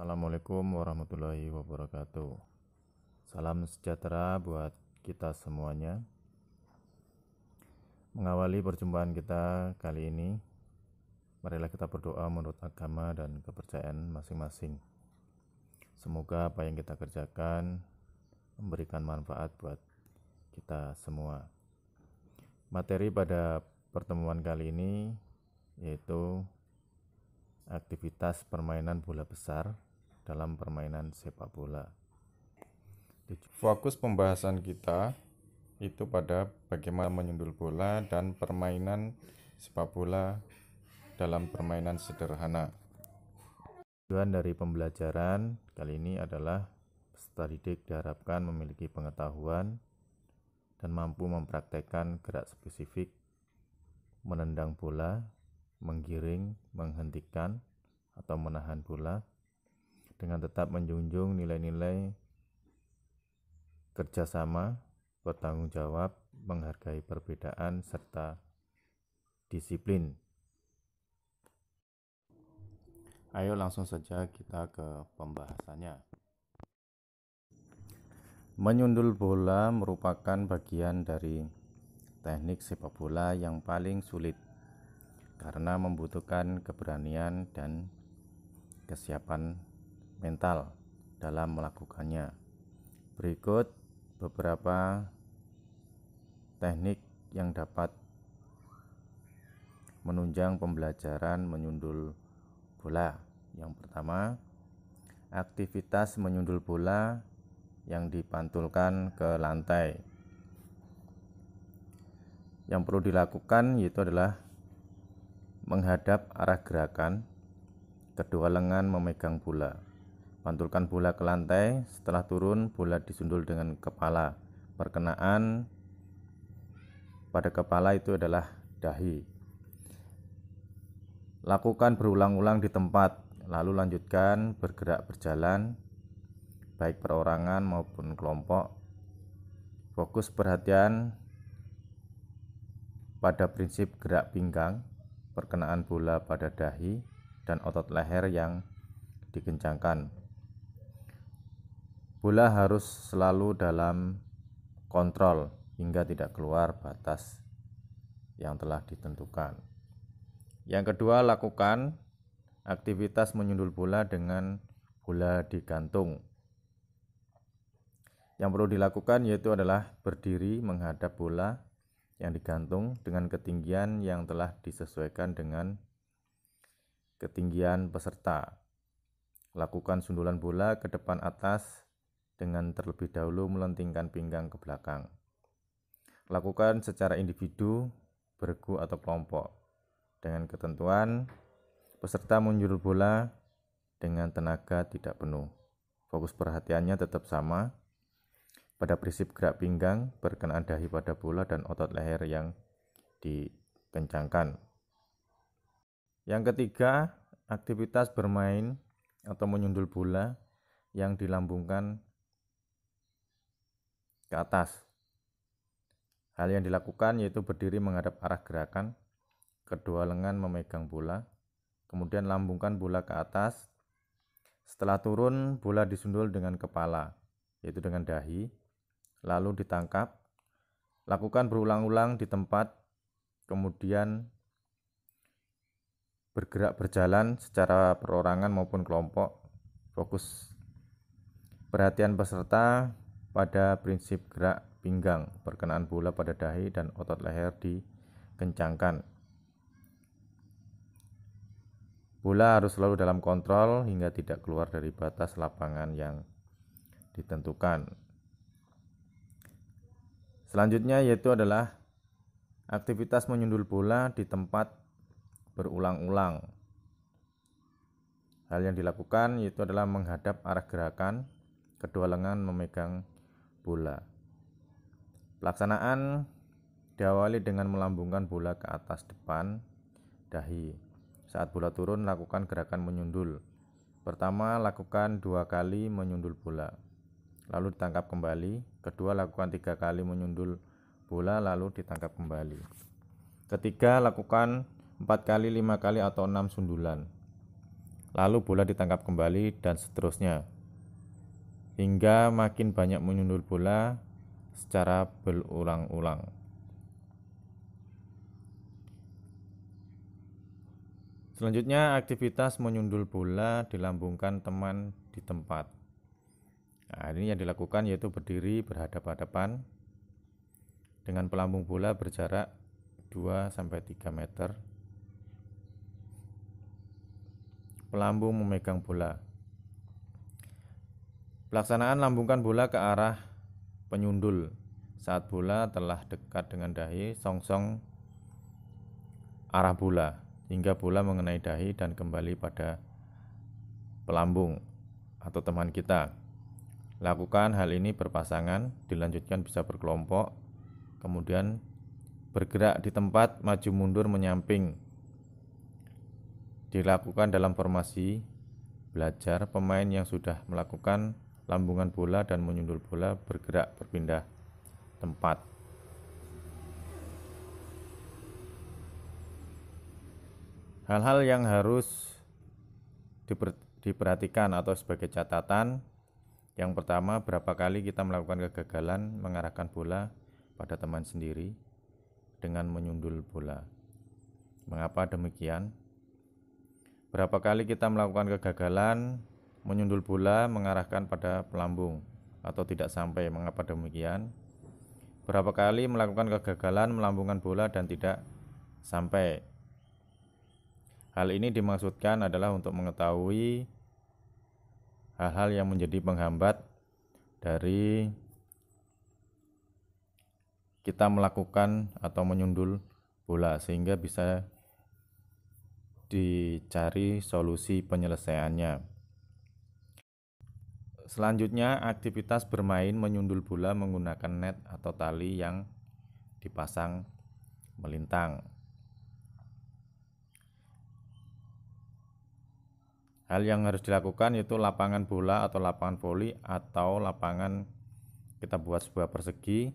Assalamualaikum warahmatullahi wabarakatuh. Salam sejahtera buat kita semuanya. Mengawali perjumpaan kita kali ini, marilah kita berdoa menurut agama dan kepercayaan masing-masing. Semoga apa yang kita kerjakan memberikan manfaat buat kita semua. Materi pada pertemuan kali ini yaitu aktivitas permainan bola besar dalam permainan sepak bola. Fokus pembahasan kita itu pada bagaimana menyundul bola dan permainan sepak bola dalam permainan sederhana. Tujuan dari pembelajaran kali ini adalah peserta didik diharapkan memiliki pengetahuan dan mampu mempraktekkan gerak spesifik menendang bola, menggiring, menghentikan, atau menahan bola, dengan tetap menjunjung nilai-nilai kerjasama, bertanggung jawab, menghargai perbedaan, serta disiplin. Ayo langsung saja kita ke pembahasannya. Menyundul bola merupakan bagian dari teknik sepak bola yang paling sulit karena membutuhkan keberanian dan kesiapan mental dalam melakukannya. Berikut beberapa teknik yang dapat menunjang pembelajaran menyundul bola. Yang pertama, aktivitas menyundul bola yang dipantulkan ke lantai. Yang perlu dilakukan yaitu adalah menghadap arah gerakan, kedua lengan memegang bola. Pantulkan bola ke lantai, setelah turun bola disundul dengan kepala. Perkenaan pada kepala itu adalah dahi. Lakukan berulang-ulang di tempat, lalu lanjutkan bergerak berjalan baik perorangan maupun kelompok. Fokus perhatian pada prinsip gerak pinggang, perkenaan bola pada dahi dan otot leher yang dikencangkan Bola harus selalu dalam kontrol hingga tidak keluar batas yang telah ditentukan. Yang kedua, lakukan aktivitas menyundul bola dengan bola digantung. Yang perlu dilakukan yaitu adalah berdiri menghadap bola yang digantung dengan ketinggian yang telah disesuaikan dengan ketinggian peserta. Lakukan sundulan bola ke depan atas dengan terlebih dahulu melentingkan pinggang ke belakang. Lakukan secara individu, bergu atau kelompok dengan ketentuan peserta menjulur bola dengan tenaga tidak penuh. Fokus perhatiannya tetap sama pada prinsip gerak pinggang berkenaan dahi pada bola dan otot leher yang dikencangkan. Yang ketiga, aktivitas bermain atau menyundul bola yang dilambungkan ke atas. Hal yang dilakukan yaitu berdiri menghadap arah gerakan, kedua lengan memegang bola, kemudian lambungkan bola ke atas. Setelah turun, bola disundul dengan kepala, yaitu dengan dahi, lalu ditangkap. Lakukan berulang-ulang di tempat, kemudian bergerak berjalan secara perorangan maupun kelompok. Fokus perhatian peserta pada prinsip gerak pinggang, perkenaan bola pada dahi dan otot leher dikencangkan. Bola harus selalu dalam kontrol hingga tidak keluar dari batas lapangan yang ditentukan. Selanjutnya yaitu adalah aktivitas menyundul bola di tempat berulang-ulang. Hal yang dilakukan yaitu adalah menghadap arah gerakan, kedua lengan memegang bola. Pelaksanaan diawali dengan melambungkan bola ke atas depan dahi. Saat bola turun, lakukan gerakan menyundul. Pertama, lakukan dua kali menyundul bola, lalu ditangkap kembali. Kedua, lakukan tiga kali menyundul bola, lalu ditangkap kembali. Ketiga, lakukan empat kali, lima kali, atau enam sundulan. Lalu bola ditangkap kembali dan seterusnya hingga makin banyak menyundul bola secara berulang-ulang. Selanjutnya, aktivitas menyundul bola dilambungkan teman di tempat. Nah, ini yang dilakukan yaitu berdiri berhadapan-hadapan dengan pelambung bola berjarak 2-3 meter. Pelambung memegang bola. Pelaksanaan lambungkan bola ke arah penyundul. Saat bola telah dekat dengan dahi, song-song arah bola hingga bola mengenai dahi dan kembali pada pelambung atau teman kita. Lakukan hal ini berpasangan, dilanjutkan bisa berkelompok, kemudian bergerak di tempat maju mundur menyamping. Dilakukan dalam formasi belajar pemain yang sudah melakukan lambungan bola dan menyundul bola bergerak berpindah tempat. Hal-hal yang harus diperhatikan atau sebagai catatan yang pertama, berapa kali kita melakukan kegagalan mengarahkan bola pada teman sendiri dengan menyundul bola. Mengapa demikian? Berapa kali kita melakukan kegagalan menyundul bola mengarahkan pada pelambung atau tidak sampai. Mengapa demikian? Berapa kali melakukan kegagalan melambungkan bola dan tidak sampai. Hal ini dimaksudkan adalah untuk mengetahui hal-hal yang menjadi penghambat dari kita melakukan atau menyundul bola sehingga bisa dicari solusi penyelesaiannya. Selanjutnya, aktivitas bermain menyundul bola menggunakan net atau tali yang dipasang melintang. Hal yang harus dilakukan yaitu lapangan bola atau lapangan voli atau lapangan kita buat sebuah persegi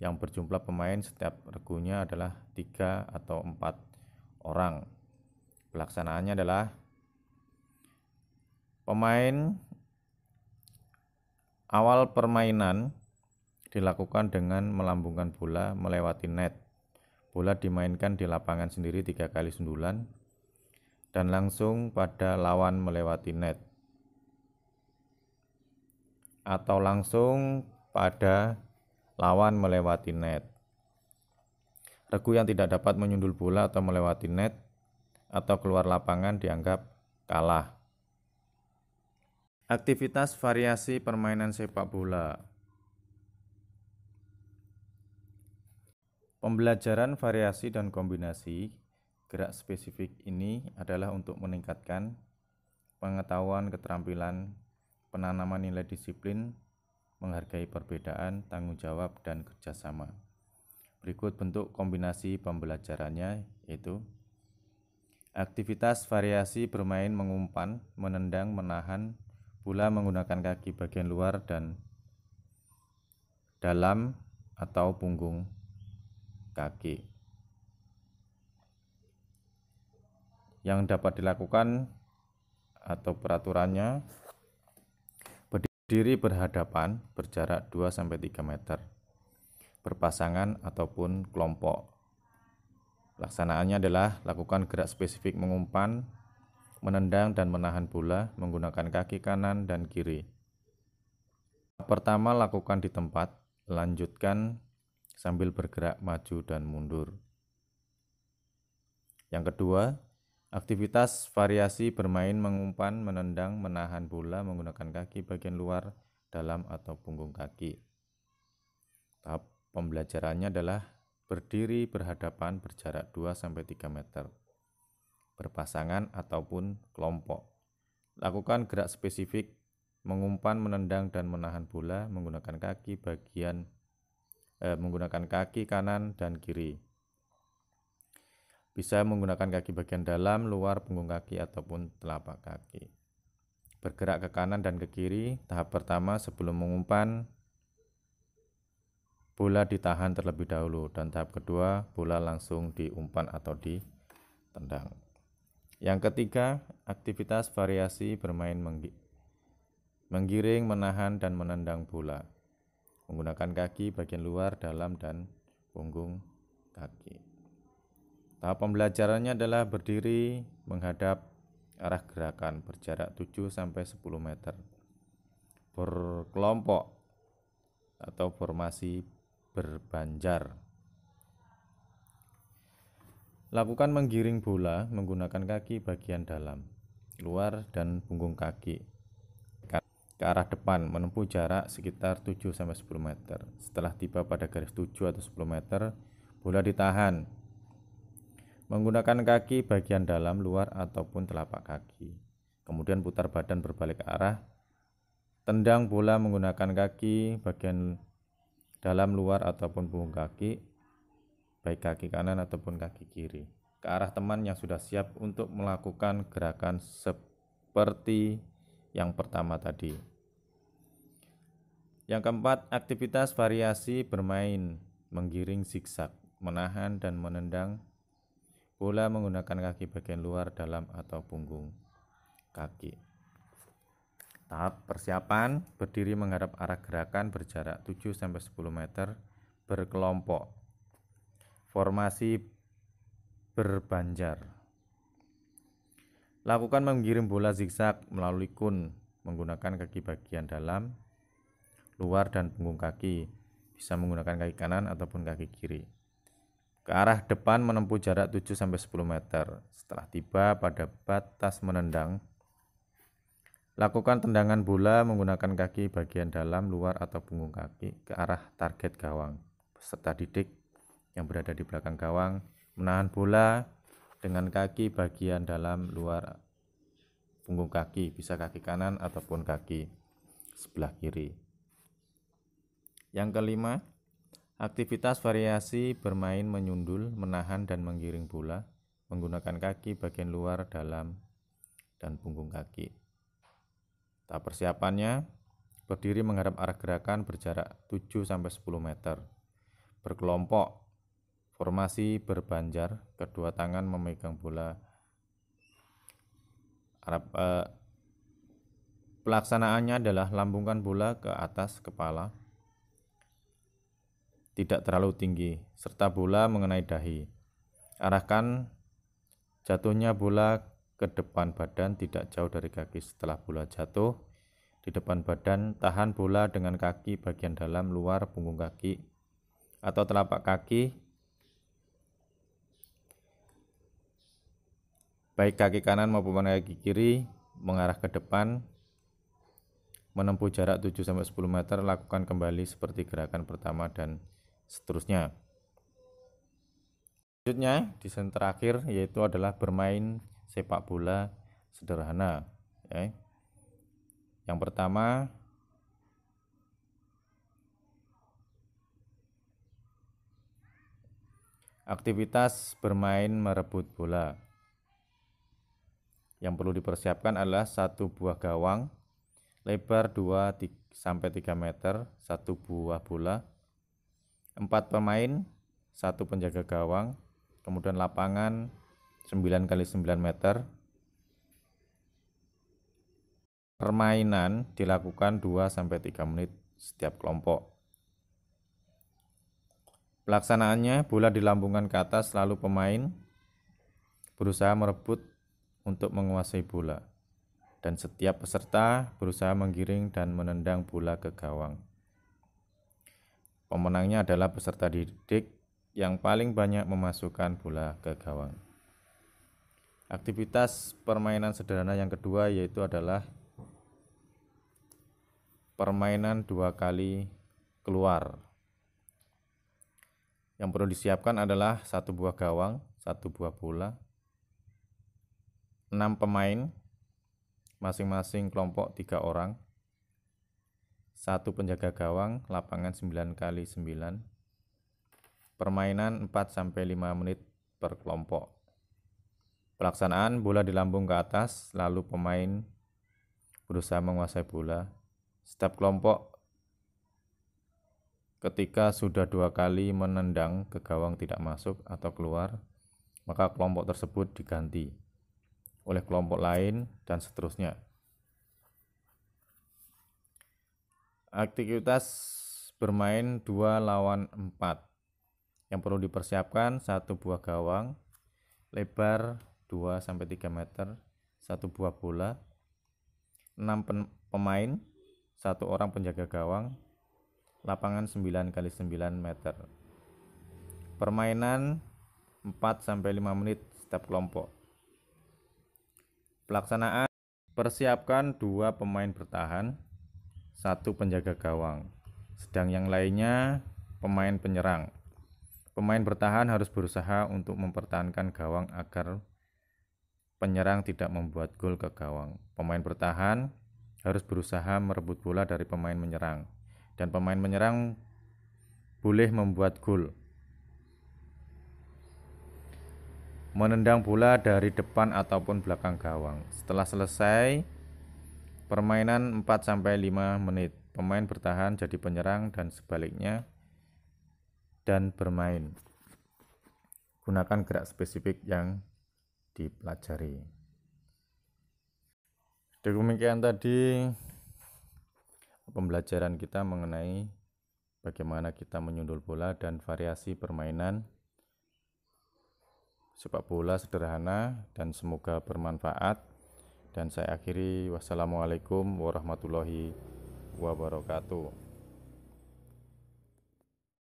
yang berjumlah pemain setiap regunya adalah tiga atau empat orang. Pelaksanaannya adalah pemain Awal permainan dilakukan dengan melambungkan bola melewati net. Bola dimainkan di lapangan sendiri tiga kali sundulan dan langsung pada lawan melewati net atau langsung pada lawan melewati net. Regu yang tidak dapat menyundul bola atau melewati net atau keluar lapangan dianggap kalah. Aktivitas variasi permainan sepak bola. Pembelajaran variasi dan kombinasi gerak spesifik ini adalah untuk meningkatkan pengetahuan, keterampilan, penanaman nilai disiplin, menghargai perbedaan, tanggung jawab, dan kerjasama. Berikut bentuk kombinasi pembelajarannya yaitu Aktivitas variasi bermain mengumpan, menendang, menahan, pula menggunakan kaki bagian luar dan dalam atau punggung kaki. Yang dapat dilakukan atau peraturannya berdiri berhadapan berjarak 2 3 meter berpasangan ataupun kelompok. pelaksanaannya adalah lakukan gerak spesifik mengumpan menendang dan menahan bola menggunakan kaki kanan dan kiri. Pertama lakukan di tempat, lanjutkan sambil bergerak maju dan mundur. Yang kedua, aktivitas variasi bermain mengumpan, menendang, menahan bola menggunakan kaki bagian luar, dalam atau punggung kaki. Tahap pembelajarannya adalah berdiri berhadapan berjarak 2-3 meter berpasangan, ataupun kelompok. Lakukan gerak spesifik, mengumpan, menendang, dan menahan bola menggunakan kaki bagian eh, menggunakan kaki kanan dan kiri. Bisa menggunakan kaki bagian dalam, luar, punggung kaki, ataupun telapak kaki. Bergerak ke kanan dan ke kiri, tahap pertama sebelum mengumpan, bola ditahan terlebih dahulu, dan tahap kedua, bola langsung diumpan atau ditendang. Yang ketiga, aktivitas variasi bermain menggi menggiring, menahan, dan menendang bola. Menggunakan kaki bagian luar, dalam, dan punggung kaki. Tahap pembelajarannya adalah berdiri menghadap arah gerakan berjarak 7-10 meter. Berkelompok atau formasi berbanjar Lakukan menggiring bola menggunakan kaki bagian dalam, luar, dan punggung kaki ke arah depan menempuh jarak sekitar 7-10 meter. Setelah tiba pada garis 7 atau 10 meter, bola ditahan menggunakan kaki bagian dalam, luar, ataupun telapak kaki. Kemudian putar badan berbalik ke arah, tendang bola menggunakan kaki bagian dalam, luar, ataupun punggung kaki, baik kaki kanan ataupun kaki kiri, ke arah teman yang sudah siap untuk melakukan gerakan seperti yang pertama tadi. Yang keempat, aktivitas variasi bermain, menggiring zigzag, menahan dan menendang bola menggunakan kaki bagian luar, dalam atau punggung kaki. Tahap persiapan, berdiri menghadap arah gerakan berjarak 7 sampai 10 meter berkelompok formasi berbanjar. Lakukan mengirim bola zigzag melalui kun menggunakan kaki bagian dalam, luar dan punggung kaki. Bisa menggunakan kaki kanan ataupun kaki kiri. Ke arah depan menempuh jarak 7 sampai 10 meter. Setelah tiba pada batas menendang, lakukan tendangan bola menggunakan kaki bagian dalam, luar atau punggung kaki ke arah target gawang. Peserta didik yang berada di belakang gawang menahan bola dengan kaki bagian dalam luar punggung kaki, bisa kaki kanan ataupun kaki sebelah kiri. Yang kelima, aktivitas variasi bermain menyundul, menahan dan menggiring bola menggunakan kaki bagian luar dalam dan punggung kaki. Tahap persiapannya, berdiri menghadap arah gerakan berjarak 7-10 meter, berkelompok Formasi berbanjar, kedua tangan memegang bola. Arab, eh, pelaksanaannya adalah lambungkan bola ke atas kepala, tidak terlalu tinggi, serta bola mengenai dahi. Arahkan jatuhnya bola ke depan badan tidak jauh dari kaki setelah bola jatuh di depan badan tahan bola dengan kaki bagian dalam luar punggung kaki atau telapak kaki baik kaki kanan maupun kaki kiri mengarah ke depan menempuh jarak 7 sampai 10 meter lakukan kembali seperti gerakan pertama dan seterusnya. Selanjutnya di terakhir yaitu adalah bermain sepak bola sederhana. Ya. Yang pertama aktivitas bermain merebut bola. Yang perlu dipersiapkan adalah satu buah gawang lebar 2 sampai 3 meter, satu buah bola, empat pemain, satu penjaga gawang, kemudian lapangan 9 kali 9 meter. Permainan dilakukan 2 sampai 3 menit setiap kelompok. Pelaksanaannya bola dilambungkan ke atas lalu pemain berusaha merebut untuk menguasai bola, dan setiap peserta berusaha menggiring dan menendang bola ke gawang. Pemenangnya adalah peserta didik yang paling banyak memasukkan bola ke gawang. Aktivitas permainan sederhana yang kedua yaitu adalah permainan dua kali keluar. Yang perlu disiapkan adalah satu buah gawang, satu buah bola, 6 pemain masing-masing kelompok 3 orang. Satu penjaga gawang, lapangan 9 kali 9. Permainan 4 sampai 5 menit per kelompok. Pelaksanaan bola di lambung ke atas, lalu pemain berusaha menguasai bola. Setiap kelompok ketika sudah dua kali menendang ke gawang tidak masuk atau keluar, maka kelompok tersebut diganti oleh kelompok lain dan seterusnya. Aktivitas bermain 2 lawan 4. Yang perlu dipersiapkan satu buah gawang lebar 2 sampai 3 meter, satu buah bola, 6 pemain, satu orang penjaga gawang, lapangan 9 kali 9 meter. Permainan 4 sampai 5 menit setiap kelompok. Pelaksanaan persiapkan dua pemain bertahan, satu penjaga gawang, sedang yang lainnya pemain penyerang. Pemain bertahan harus berusaha untuk mempertahankan gawang agar penyerang tidak membuat gol ke gawang. Pemain bertahan harus berusaha merebut bola dari pemain menyerang dan pemain menyerang boleh membuat gol. menendang bola dari depan ataupun belakang gawang. Setelah selesai permainan 4 sampai 5 menit, pemain bertahan jadi penyerang dan sebaliknya dan bermain. Gunakan gerak spesifik yang dipelajari. Demikian tadi pembelajaran kita mengenai bagaimana kita menyundul bola dan variasi permainan sepak bola sederhana dan semoga bermanfaat. Dan saya akhiri wassalamualaikum warahmatullahi wabarakatuh.